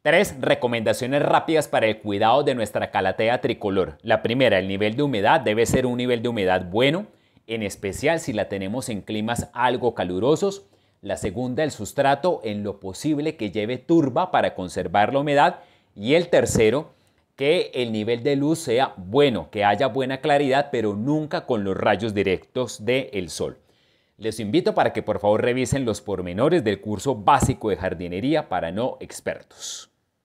Tres recomendaciones rápidas para el cuidado de nuestra calatea tricolor. La primera, el nivel de humedad debe ser un nivel de humedad bueno, en especial si la tenemos en climas algo calurosos. La segunda, el sustrato en lo posible que lleve turba para conservar la humedad. Y el tercero, que el nivel de luz sea bueno, que haya buena claridad, pero nunca con los rayos directos del sol. Les invito para que por favor revisen los pormenores del curso básico de jardinería para no expertos.